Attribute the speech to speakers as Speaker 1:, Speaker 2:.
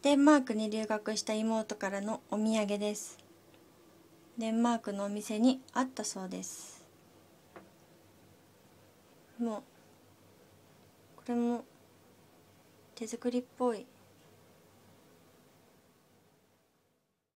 Speaker 1: デンマークに留学した妹からのお土産ですデンマークのお店にあったそうですもうこれも
Speaker 2: 手作りっぽい